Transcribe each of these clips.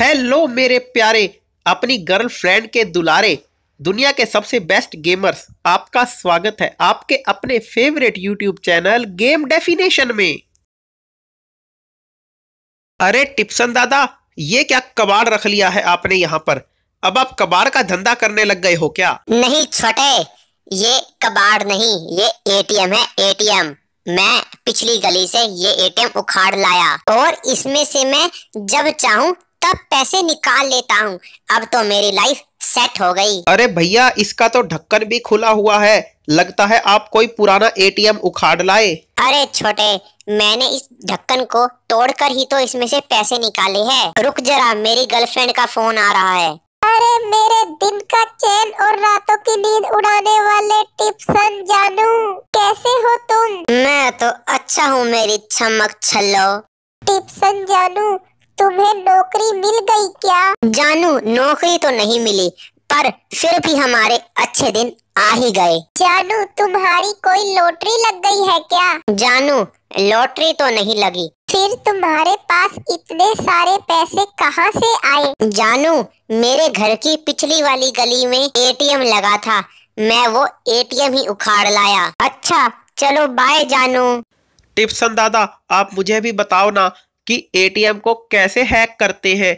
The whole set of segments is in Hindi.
हेलो मेरे प्यारे अपनी गर्लफ्रेंड के दुलारे दुनिया के सबसे बेस्ट गेमर्स आपका स्वागत है आपके अपने favourite YouTube channel game definition में अरे टिप्सन दादा ये क्या कबाड़ रख लिया है आपने यहाँ पर अब आप कबाड़ का धंधा करने लग गए हो क्या नहीं छोटे ये कबाड़ नहीं ये एटीएम है एटीएम मैं पिछली गली से ये एटीएम उखाड़ लाया और इसमें से मैं जब चाहूँ तब पैसे निकाल लेता हूँ अब तो मेरी लाइफ सेट हो गई अरे भैया इसका तो ढक्कन भी खुला हुआ है लगता है आप कोई पुराना एटीएम उखाड़ लाए अरे छोटे मैंने इस ढक्कन को तोड़कर ही तो इसमें से पैसे निकाले हैं रुक जरा मेरी गर्लफ्रेंड का फोन आ रहा है अरे मेरे दिन का चैन और रातों की नींद उड़ाने वाले टिप्सन जानू कैसे हो तुम मैं तो अच्छा हूँ मेरी चमक छलो टिप्सन जानू तुम्हें नौकरी मिल गई क्या जानू नौकरी तो नहीं मिली पर फिर भी हमारे अच्छे दिन आ ही गए जानू तुम्हारी कोई लॉटरी लग गई है क्या जानू लॉटरी तो नहीं लगी फिर तुम्हारे पास इतने सारे पैसे कहाँ से आए जानू मेरे घर की पिछली वाली गली में एटीएम लगा था मैं वो एटीएम ही उखाड़ लाया अच्छा चलो बाय जानू टिप्सन दादा आप मुझे भी बताओ ना कि एटीएम को कैसे हैक करते हैं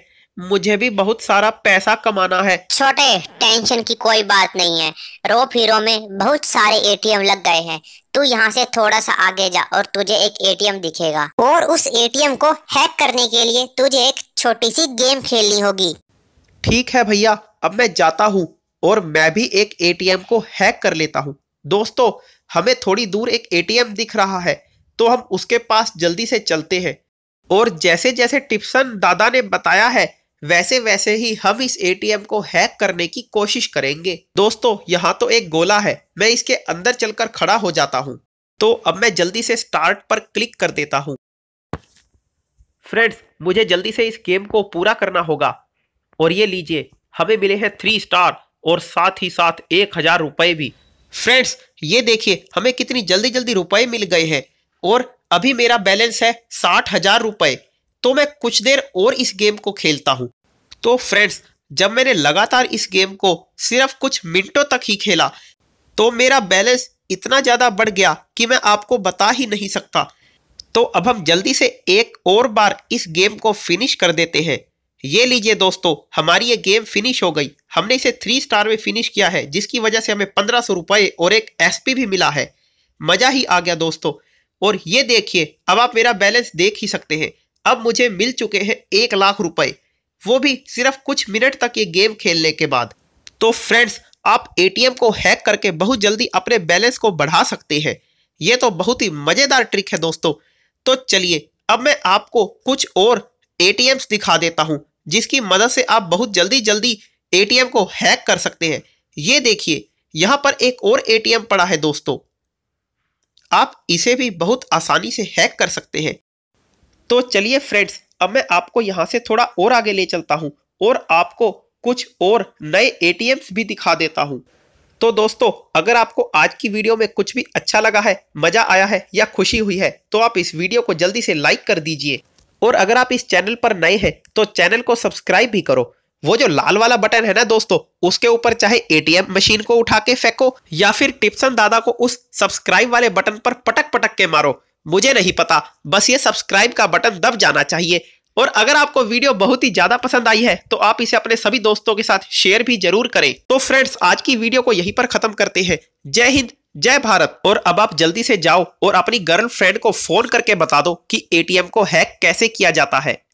मुझे भी बहुत सारा पैसा कमाना है छोटे टेंशन की कोई बात नहीं है रो हीरो में बहुत सारे एटीएम लग गए हैं तू यहाँ से थोड़ा सा आगे जा और तुझे एक एटीएम दिखेगा और उस एटीएम को हैक करने के लिए तुझे एक छोटी सी गेम खेलनी होगी ठीक है भैया अब मैं जाता हूँ और मैं भी एक एटीएम को हैक कर लेता हूँ दोस्तों हमें थोड़ी दूर एक एटीएम दिख रहा है तो हम उसके पास जल्दी से चलते हैं और जैसे जैसे टिप्सन दादा ने बताया है वैसे वैसे ही हम इस एटीएम को हैक करने की कोशिश करेंगे दोस्तों यहाँ तो एक गोला है मैं इसके अंदर चलकर खड़ा हो जाता हूँ तो अब मैं जल्दी से स्टार्ट पर क्लिक कर देता हूँ फ्रेंड्स मुझे जल्दी से इस गेम को पूरा करना होगा और ये लीजिए हमें मिले हैं थ्री स्टार और साथ ही साथ एक हजार रुपए भी फ्रेंड्स ये देखिए हमें कितनी जल्दी जल्दी रुपए मिल गए हैं और अभी मेरा बैलेंस है साठ हजार रुपए तो मैं कुछ देर और इस गेम को खेलता हूँ तो फ्रेंड्स जब मैंने लगातार इस गेम को सिर्फ कुछ मिनटों तक ही खेला तो मेरा बैलेंस इतना ज़्यादा बढ़ गया कि मैं आपको बता ही नहीं सकता तो अब हम जल्दी से एक और बार इस गेम को फिनिश कर देते हैं ये लीजिए दोस्तों हमारी ये गेम फिनिश हो गई हमने इसे थ्री स्टार में फिनिश किया है जिसकी वजह से हमें पंद्रह सौ रुपए और एक एसपी भी मिला है मज़ा ही आ गया दोस्तों और ये देखिए अब आप मेरा बैलेंस देख ही सकते हैं अब मुझे मिल चुके हैं एक लाख रुपए वो भी सिर्फ कुछ मिनट तक ये गेम खेलने के बाद तो फ्रेंड्स आप एटीएम को हैक करके बहुत जल्दी अपने बैलेंस को बढ़ा सकते हैं ये तो बहुत ही मज़ेदार ट्रिक है दोस्तों तो चलिए अब मैं आपको कुछ और ए दिखा देता हूँ जिसकी मदद से आप बहुत जल्दी जल्दी ए को हैक कर सकते हैं ये देखिए यहाँ पर एक और ए पड़ा है दोस्तों आप इसे भी बहुत आसानी से हैक कर सकते हैं तो चलिए फ्रेंड्स अब मैं आपको यहाँ से थोड़ा और आगे ले चलता हूँ और आपको कुछ और नए ए भी दिखा देता हूँ तो दोस्तों अगर आपको आज की वीडियो में कुछ भी अच्छा लगा है मज़ा आया है या खुशी हुई है तो आप इस वीडियो को जल्दी से लाइक कर दीजिए और अगर आप इस चैनल पर नए हैं तो चैनल को सब्सक्राइब भी करो वो जो लाल वाला बटन है ना दोस्तों उसके ऊपर चाहे एटीएम मशीन को उठा के फेंको या फिर टिप्सन दादा को उस सब्सक्राइब वाले बटन पर पटक पटक के मारो मुझे नहीं पता बस ये सब्सक्राइब का बटन दब जाना चाहिए और अगर आपको वीडियो बहुत ही ज्यादा पसंद आई है तो आप इसे अपने सभी दोस्तों के साथ शेयर भी जरूर करें तो फ्रेंड्स आज की वीडियो को यहीं पर खत्म करते हैं जय हिंद जय भारत और अब आप जल्दी से जाओ और अपनी गर्लफ्रेंड को फोन करके बता दो कि एटीएम को हैक कैसे किया जाता है